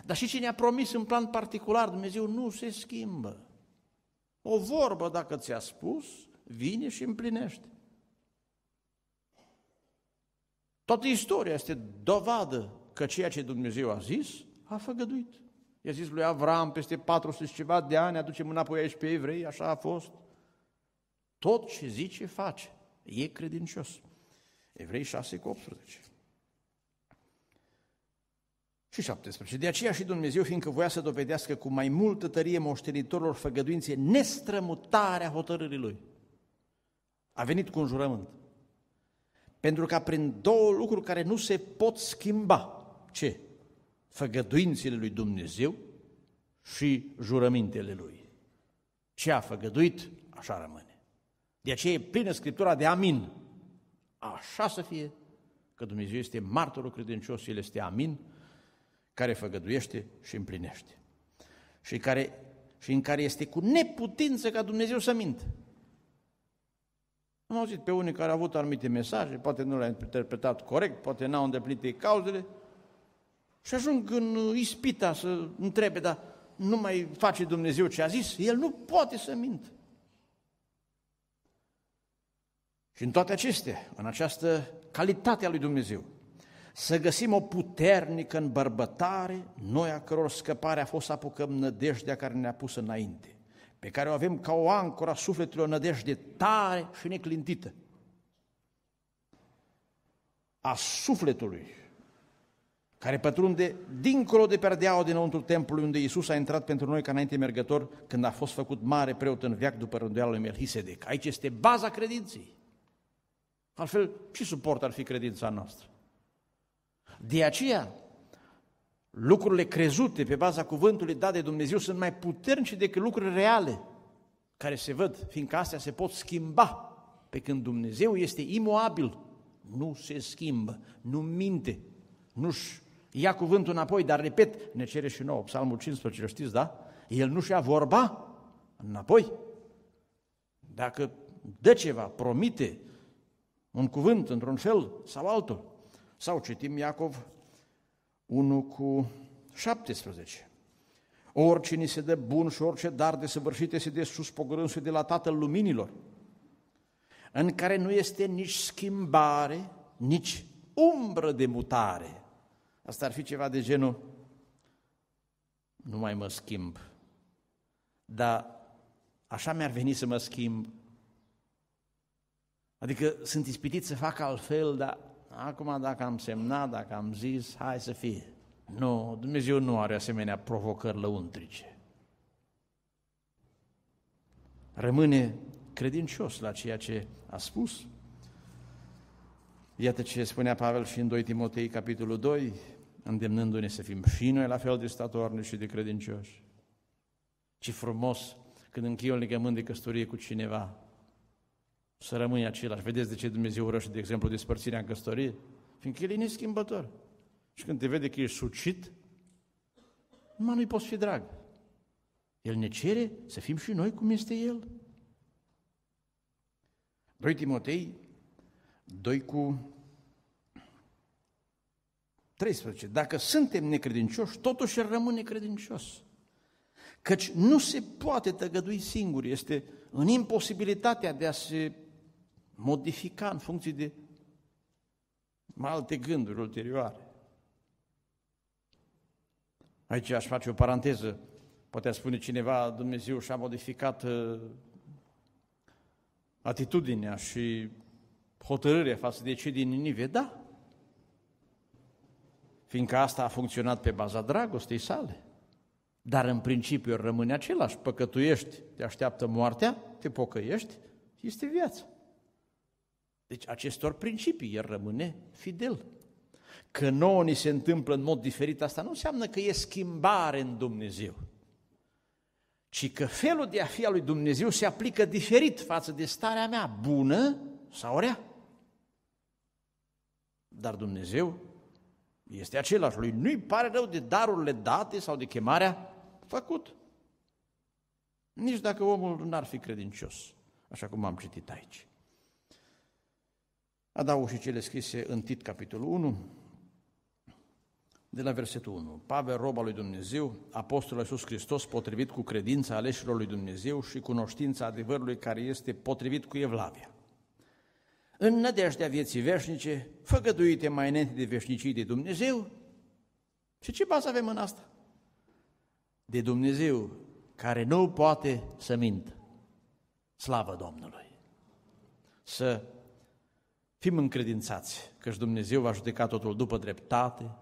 Dar și cine a promis în plan particular, Dumnezeu nu se schimbă. O vorbă, dacă ți-a spus, vine și împlinește. Toată istoria este dovadă că ceea ce Dumnezeu a zis, a făgăduit. I-a zis lui Avram, peste 400 și ceva de ani, aducem înapoi aici pe evrei, așa a fost. Tot ce zice, face. E credincios. Evrei 6 cu 18. Și 17. De aceea și Dumnezeu, fiindcă voia să dovedească cu mai multă tărie moștenitorilor făgăduințe nestrămutarea hotărârii Lui, a venit cu un jurământ. Pentru ca prin două lucruri care nu se pot schimba, ce? Făgăduințele lui Dumnezeu și jurămintele lui. Ce a făgăduit, așa rămâne. De aceea e plină Scriptura de amin. Așa să fie, că Dumnezeu este martorul credincios, El este amin, care făgăduiește și împlinește. Și, care, și în care este cu neputință ca Dumnezeu să mintă. Am auzit pe unii care au avut anumite mesaje, poate nu le-au interpretat corect, poate n-au îndeplinit cauzele, și ajung în uh, ispita să întrebe, dar nu mai face Dumnezeu ce a zis? El nu poate să mint. Și în toate acestea, în această calitate a lui Dumnezeu, să găsim o puternică îmbărbătare, noi a căror scăpare a fost să apucăm nădejdea care ne-a pus înainte, pe care o avem ca o ancoră a sufletului, o nădejde tare și neclintită. A sufletului, care pătrunde dincolo de perdeaua dinăuntru templului unde Iisus a intrat pentru noi ca înainte mergător când a fost făcut mare preot în veac după rânduiala lui Melchisedec. Aici este baza credinței. Altfel, ce suport ar fi credința noastră? De aceea, lucrurile crezute pe baza cuvântului dat de Dumnezeu sunt mai puternice decât lucruri reale care se văd, fiindcă astea se pot schimba, pe când Dumnezeu este imoabil, nu se schimbă, nu minte, nu-și ia cuvântul înapoi, dar repet, ne cere și nouă, psalmul 15, știți, da? El nu-și a vorba înapoi. Dacă dă ceva, promite un cuvânt într-un fel sau altul. Sau citim Iacov 1 cu 17. Oricine ni se dă bun și orice dar de săvârșit este de sus pogorânsul de la Tatăl Luminilor, în care nu este nici schimbare, nici umbră de mutare. Asta ar fi ceva de genul, nu mai mă schimb, dar așa mi-ar veni să mă schimb. Adică sunt ispitit să fac altfel, dar acum dacă am semnat, dacă am zis, hai să fie. Nu, Dumnezeu nu are asemenea provocări lăuntrice. Rămâne credincios la ceea ce a spus Iată ce spunea Pavel și în 2 Timotei, capitolul 2, îndemnându-ne să fim și noi la fel de statornici și de credincioși. Ce frumos când închei un legământ de căsătorie cu cineva, să rămâi același. Vedeți de ce Dumnezeu urăște, de exemplu, despărțirea în căsătorie? Fiindcă el e neschimbător. Și când te vede că ești sucit, numai nu-i poți fi drag. El ne cere să fim și noi cum este El. 2 Timotei, 2 cu 13. Dacă suntem necredincioși, totuși rămân credincios. Căci nu se poate tăgădui singur, este în imposibilitatea de a se modifica în funcție de alte gânduri ulterioare. Aici aș face o paranteză. Poate spune cineva, Dumnezeu și-a modificat uh, atitudinea și hotărâre față de cei din Ninive? Da. Fiindcă asta a funcționat pe baza dragostei sale. Dar în principiu rămâne același. Păcătuiești, te așteaptă moartea, te pocăiești, este viața. Deci acestor principii el rămâne fidel. Că nouă ni se întâmplă în mod diferit, asta nu înseamnă că e schimbare în Dumnezeu, ci că felul de a fi al lui Dumnezeu se aplică diferit față de starea mea, bună sau rea. Dar Dumnezeu este același. Lui nu-i pare rău de darurile date sau de chemarea făcut. Nici dacă omul n-ar fi credincios, așa cum am citit aici. Adaug și cele scrise în Tit, capitolul 1, de la versetul 1. Pavel, roba lui Dumnezeu, apostolul Iisus Hristos, potrivit cu credința aleșilor lui Dumnezeu și cunoștința adevărului care este potrivit cu Evlavia în nădejdea vieții veșnice, făgăduite mai înainte de veșnicii de Dumnezeu. Și ce bază avem în asta? De Dumnezeu care nu poate să mintă. Slavă Domnului! Să fim încredințați că Dumnezeu va judeca totul după dreptate,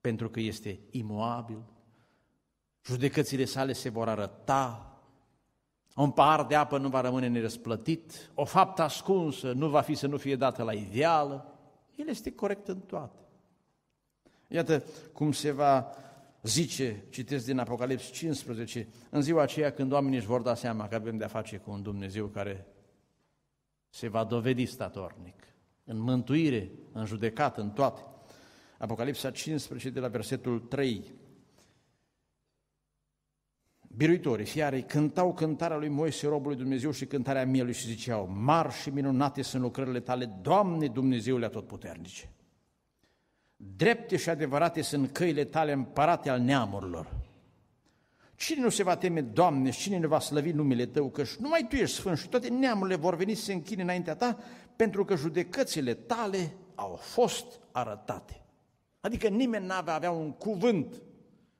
pentru că este imoabil, judecățile sale se vor arăta un pahar de apă nu va rămâne nerăsplătit, o faptă ascunsă nu va fi să nu fie dată la ideală. El este corect în toate. Iată cum se va zice, citesc din Apocalips 15, în ziua aceea când oamenii își vor da seama că avem de-a face cu un Dumnezeu care se va dovedi statornic, în mântuire, în judecat, în toate. Apocalipsa 15 de la versetul 3 biruitorii fiarei cântau cântarea lui Moise, robul lui Dumnezeu și cântarea mielui și ziceau, mari și minunate sunt lucrările tale, Doamne Dumnezeule Atotputernice! Drepte și adevărate sunt căile tale împărate al neamurilor. Cine nu se va teme, Doamne, și cine ne va slăvi numele Tău, căci numai Tu ești Sfânt și toate neamurile vor veni să se închine înaintea Ta, pentru că judecățile Tale au fost arătate. Adică nimeni n-avea avea un cuvânt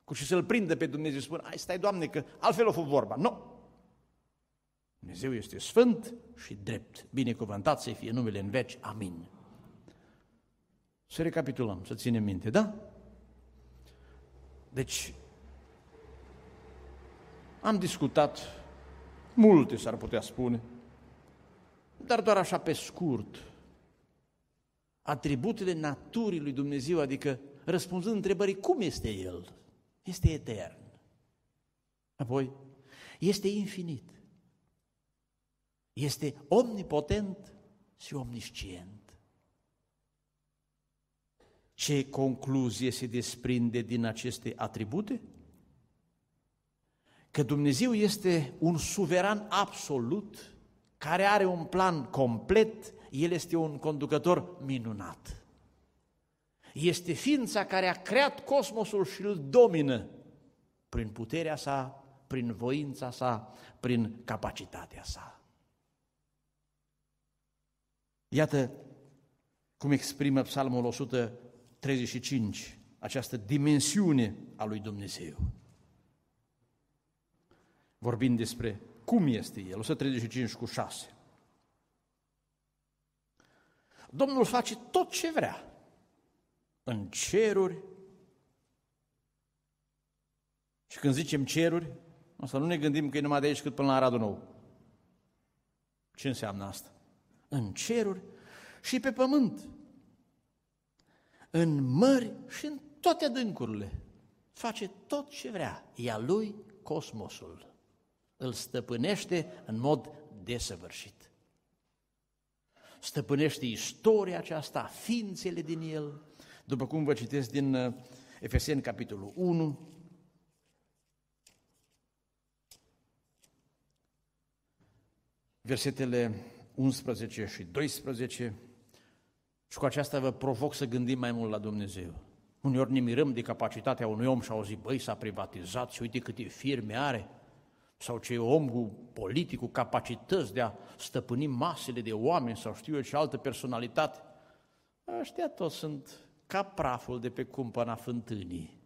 cu și să-L prindă pe Dumnezeu și spun, ai stai Doamne că altfel o fost vorba. Nu! Dumnezeu este sfânt și drept. Binecuvântat să fie numele în veci. Amin. Să recapitulăm, să ținem minte, da? Deci, am discutat multe, s-ar putea spune, dar doar așa pe scurt, atributele naturii lui Dumnezeu, adică răspunzând întrebării cum este El este etern. Apoi, este infinit. Este omnipotent și omniscient. Ce concluzie se desprinde din aceste atribute? Că Dumnezeu este un suveran absolut, care are un plan complet, El este un conducător minunat este ființa care a creat cosmosul și îl domină prin puterea sa, prin voința sa, prin capacitatea sa. Iată cum exprimă Psalmul 135 această dimensiune a lui Dumnezeu. Vorbind despre cum este El, 135 cu 6. Domnul face tot ce vrea în ceruri. Și când zicem ceruri, să nu ne gândim că e numai de aici cât până la Aradul Nou. Ce înseamnă asta? În ceruri și pe pământ, în mări și în toate adâncurile. Face tot ce vrea. Ia lui cosmosul. Îl stăpânește în mod desăvârșit. Stăpânește istoria aceasta, ființele din el, după cum vă citesc din uh, Efeseni, capitolul 1, versetele 11 și 12, și cu aceasta vă provoc să gândim mai mult la Dumnezeu. Uneori ne mirăm de capacitatea unui om și zis, băi, s-a privatizat și uite câte firme are. Sau ce om cu politic, cu capacități de a stăpâni masele de oameni sau știu eu ce altă personalitate. Aștia toți sunt ca praful de pe cumpăna fântânii.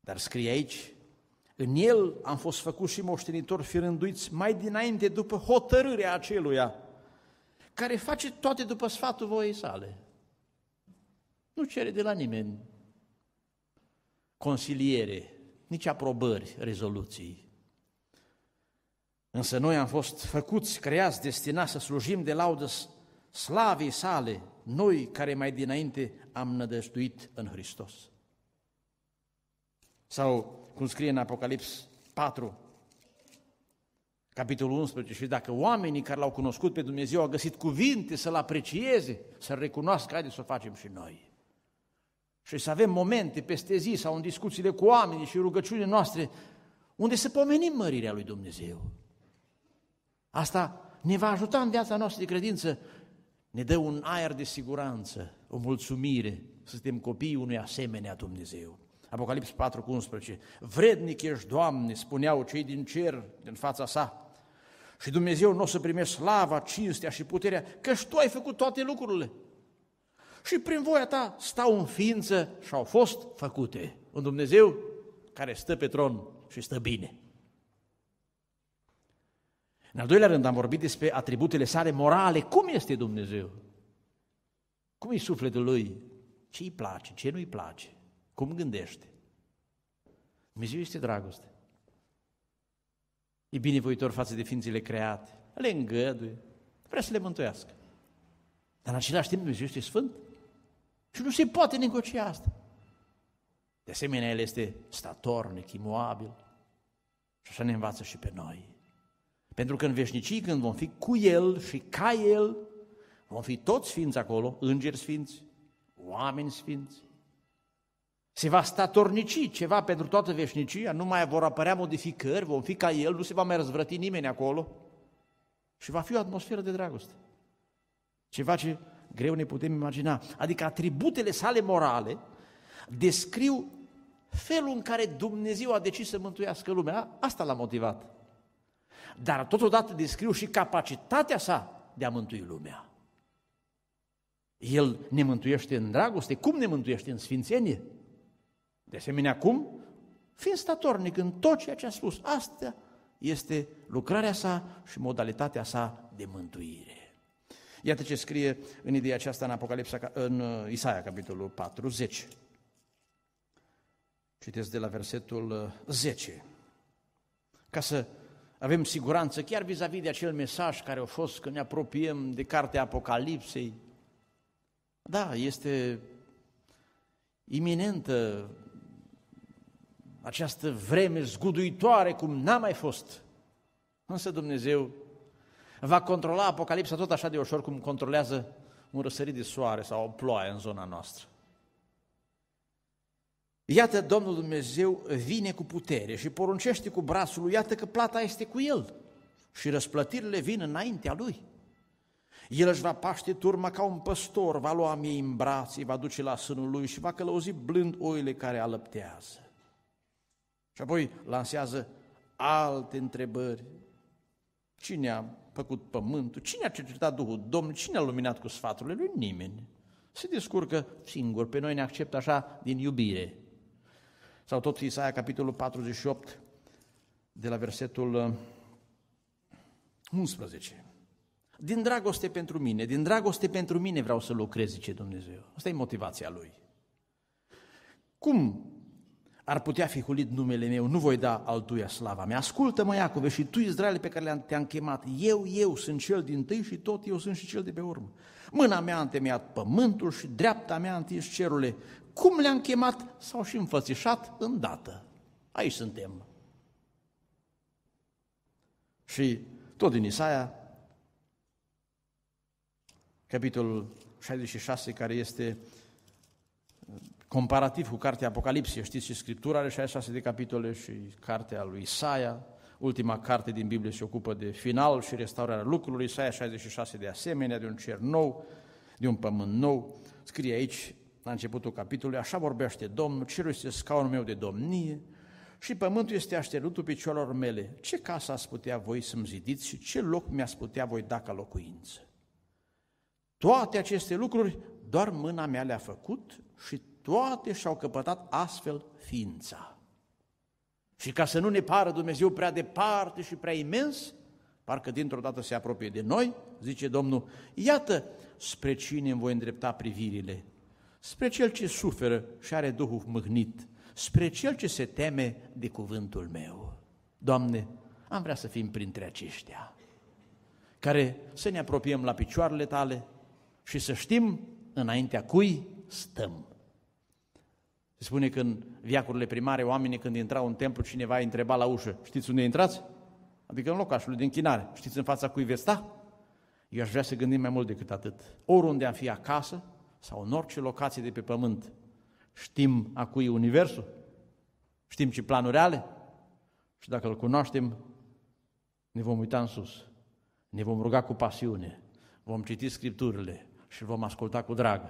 Dar scrie aici, în el am fost făcuți și moștenitori firânduiți mai dinainte după hotărârea aceluia, care face toate după sfatul voiei sale. Nu cere de la nimeni consiliere, nici aprobări, rezoluții. Însă noi am fost făcuți, creați, destinați să slujim de laudă slavei sale, noi care mai dinainte am nădăjduit în Hristos. Sau, cum scrie în Apocalips 4, capitolul 11, și dacă oamenii care l-au cunoscut pe Dumnezeu au găsit cuvinte să-L aprecieze, să-L recunoască, haideți să o facem și noi. Și să avem momente peste zi sau în discuțiile cu oamenii și rugăciunile noastre unde să pomenim mărirea lui Dumnezeu. Asta ne va ajuta în viața noastră de credință ne dă un aer de siguranță, o mulțumire, să suntem copiii unui asemenea Dumnezeu. Apocalips 4 cu 11. Vrednic ești, Doamne, spuneau cei din cer, din fața sa. Și Dumnezeu nu o să primești slava, cinstea și puterea, și Tu ai făcut toate lucrurile. Și prin voia Ta stau în ființă și au fost făcute. Un Dumnezeu care stă pe tron și stă bine. În al doilea rând am vorbit despre atributele sale morale. Cum este Dumnezeu? Cum e sufletul lui? Ce îi place? Ce nu-i place? Cum gândește? Dumnezeu este dragoste. E binevoitor față de ființele create. Le îngăduie. Vrea să le mântuiască. Dar în același timp Dumnezeu este sfânt. Și nu se poate negocia asta. De asemenea, El este statornic, imoabil. Și așa ne învață și pe noi. Pentru că în veșnicii, când vom fi cu El și ca El, vom fi toți sfinți acolo, îngeri sfinți, oameni sfinți. Se va statornici ceva pentru toată veșnicia, nu mai vor apărea modificări, vom fi ca El, nu se va mai răzvrăti nimeni acolo și va fi o atmosferă de dragoste. Ceva ce greu ne putem imagina. Adică atributele sale morale descriu felul în care Dumnezeu a decis să mântuiască lumea. Asta l-a motivat dar totodată descriu și capacitatea sa de a mântui lumea. El ne mântuiește în dragoste, cum ne mântuiește în sfințenie? De asemenea, cum? Fiind statornic în tot ceea ce a spus. Asta este lucrarea sa și modalitatea sa de mântuire. Iată ce scrie în ideea aceasta în, Apocalipsa, în uh, Isaia, capitolul 40. Citesc de la versetul 10. Uh, Ca să avem siguranță chiar vis-a-vis -vis de acel mesaj care a fost că ne apropiem de cartea Apocalipsei. Da, este iminentă această vreme zguduitoare cum n-a mai fost. Însă Dumnezeu va controla Apocalipsa tot așa de ușor cum controlează un răsărit de soare sau o ploaie în zona noastră. Iată, Domnul Dumnezeu vine cu putere și poruncește cu brațul lui, iată că plata este cu el și răsplătirile vin înaintea lui. El își va paște turma ca un păstor, va lua miei în brațe, va duce la sânul lui și va călăuzi blând oile care alăptează. Și apoi lansează alte întrebări. Cine a făcut pământul? Cine a cercetat Duhul Domnului? Cine a luminat cu sfaturile lui? Nimeni. Se descurcă singur, pe noi ne acceptă așa din iubire. Sau tot Isaia, capitolul 48, de la versetul 11. Uh, din dragoste pentru mine, din dragoste pentru mine vreau să lucrez, zice Dumnezeu. Asta e motivația lui. Cum ar putea fi hulit numele meu, nu voi da altuia slava mea. Ascultă-mă, Iacove, și tu, Israel, pe care te-am chemat, eu, eu sunt cel din tâi și tot eu sunt și cel de pe urmă. Mâna mea a întemeiat pământul și dreapta mea a întins cerurile cum le-am chemat, s-au și înfățișat îndată. Aici suntem. Și tot din Isaia, capitolul 66, care este uh, comparativ cu cartea Apocalipsie, știți și Scriptura are 66 de capitole și cartea lui Isaia, ultima carte din Biblie se ocupă de final și restaurarea lucrurilor, Isaia 66 de asemenea, de un cer nou, de un pământ nou, scrie aici la începutul capitolului, așa vorbește Domnul, cerul este scaunul meu de domnie și pământul este așternutul picioarelor mele. Ce casă ați putea voi să-mi zidiți și ce loc mi-ați putea voi da ca locuință? Toate aceste lucruri doar mâna mea le-a făcut și toate și-au căpătat astfel ființa. Și ca să nu ne pară Dumnezeu prea departe și prea imens, parcă dintr-o dată se apropie de noi, zice Domnul, iată spre cine îmi voi îndrepta privirile spre cel ce suferă și are Duhul mâhnit, spre cel ce se teme de cuvântul meu. Doamne, am vrea să fim printre aceștia, care să ne apropiem la picioarele Tale și să știm înaintea cui stăm. Se spune că în viacurile primare, oamenii când intrau în templu, cineva îi întreba la ușă, știți unde intrați? Adică în locașul de închinare. Știți în fața cui veți sta? Eu aș vrea să gândim mai mult decât atât. Oriunde am fi acasă, sau în orice locație de pe pământ. Știm a cui e Universul, știm ce planuri are. și dacă îl cunoaștem, ne vom uita în sus, ne vom ruga cu pasiune, vom citi Scripturile și vom asculta cu drag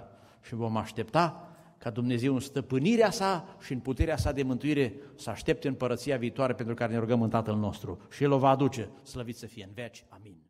și vom aștepta ca Dumnezeu în stăpânirea sa și în puterea sa de mântuire să aștepte împărăția viitoare pentru care ne rugăm în Tatăl nostru. Și El o va aduce, slăvit să fie în veci. Amin.